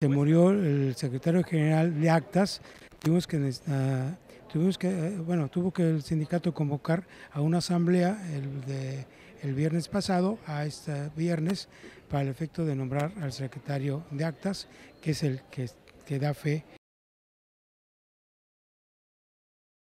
Se pues murió el secretario general de actas, tuvimos que, bueno, tuvo que el sindicato convocar a una asamblea el, viernes pasado a este viernes para el efecto de nombrar al secretario de actas, que es el que da fe